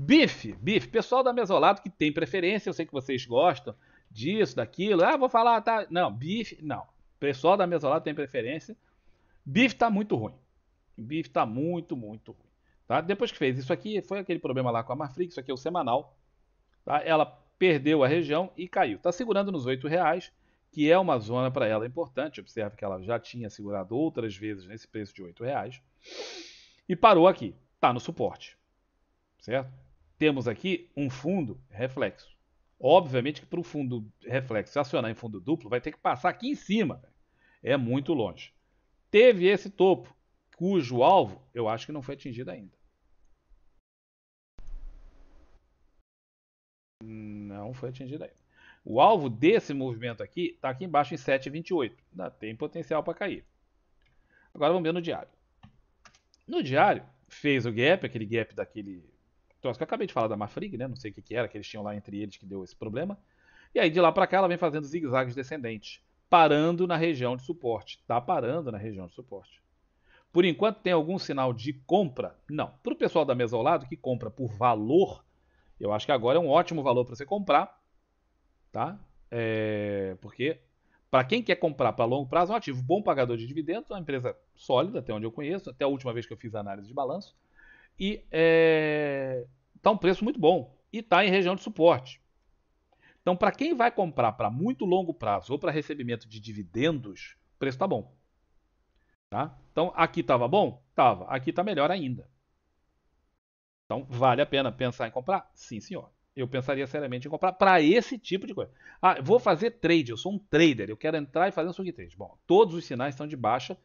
Bife, bife. Pessoal da Mesolado que tem preferência, eu sei que vocês gostam disso, daquilo. Ah, vou falar, tá. Não, bife, não. Pessoal da Mesolado tem preferência. Bife tá muito ruim. Bife tá muito, muito ruim. Tá? Depois que fez isso aqui, foi aquele problema lá com a Marfrig, isso aqui é o semanal. Tá? Ela perdeu a região e caiu. Tá segurando nos R$ reais, que é uma zona para ela importante. Observe que ela já tinha segurado outras vezes nesse preço de R$ reais E parou aqui. Tá no suporte. Certo? temos aqui um fundo reflexo. Obviamente que para o fundo reflexo acionar em fundo duplo, vai ter que passar aqui em cima. É muito longe. Teve esse topo, cujo alvo eu acho que não foi atingido ainda. Não foi atingido ainda. O alvo desse movimento aqui está aqui embaixo em 7,28. tem potencial para cair. Agora vamos ver no diário. No diário, fez o gap, aquele gap daquele troço que eu acabei de falar da Mafrig, né? Não sei o que, que era, que eles tinham lá entre eles que deu esse problema. E aí de lá para cá ela vem fazendo zigue-zagues descendentes, parando na região de suporte. Tá parando na região de suporte. Por enquanto tem algum sinal de compra? Não. Para o pessoal da mesa ao lado que compra por valor, eu acho que agora é um ótimo valor para você comprar, tá? É... porque para quem quer comprar para longo prazo, é um ativo bom pagador de dividendos, é uma empresa sólida, até onde eu conheço, até a última vez que eu fiz a análise de balanço e está é, um preço muito bom e está em região de suporte. Então, para quem vai comprar para muito longo prazo ou para recebimento de dividendos, o preço está bom. Tá? Então, aqui estava bom? Estava. Aqui está melhor ainda. Então, vale a pena pensar em comprar? Sim, senhor. Eu pensaria seriamente em comprar para esse tipo de coisa. Ah, vou fazer trade, eu sou um trader, eu quero entrar e fazer um swing trade. Bom, todos os sinais estão de baixa,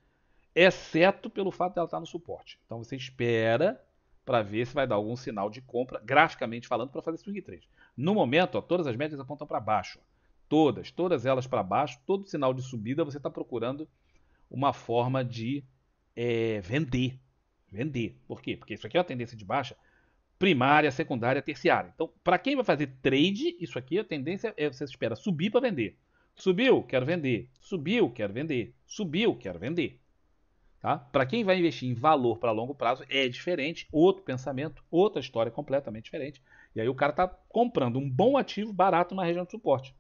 exceto pelo fato de ela estar tá no suporte. Então, você espera para ver se vai dar algum sinal de compra, graficamente falando, para fazer swing trade. No momento, ó, todas as médias apontam para baixo. Ó. Todas, todas elas para baixo. Todo sinal de subida, você está procurando uma forma de é, vender. Vender. Por quê? Porque isso aqui é uma tendência de baixa primária, secundária, terciária. Então, para quem vai fazer trade, isso aqui a tendência é você espera subir para vender. Subiu, quero vender. Subiu, quero vender. Subiu, quero vender. Tá? Para quem vai investir em valor para longo prazo, é diferente, outro pensamento, outra história completamente diferente. E aí o cara está comprando um bom ativo barato na região de suporte.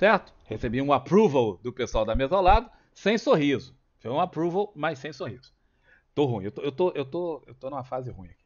Certo? Recebi um approval do pessoal da mesa ao lado, sem sorriso. Foi um approval, mas sem sorriso. Tô ruim, eu tô, eu tô, eu tô, eu tô numa fase ruim aqui.